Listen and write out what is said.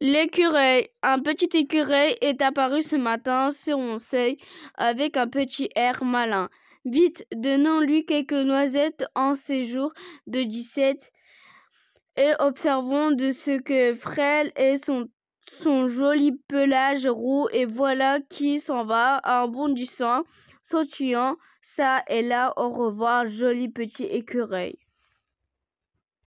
L'écureuil. Un petit écureuil est apparu ce matin sur mon seuil avec un petit air malin. Vite, donnons-lui quelques noisettes en séjour de 17 et observons de ce que frêle est son, son joli pelage roux et voilà qui s'en va en bondissant, sautillant ça et là. Au revoir, joli petit écureuil.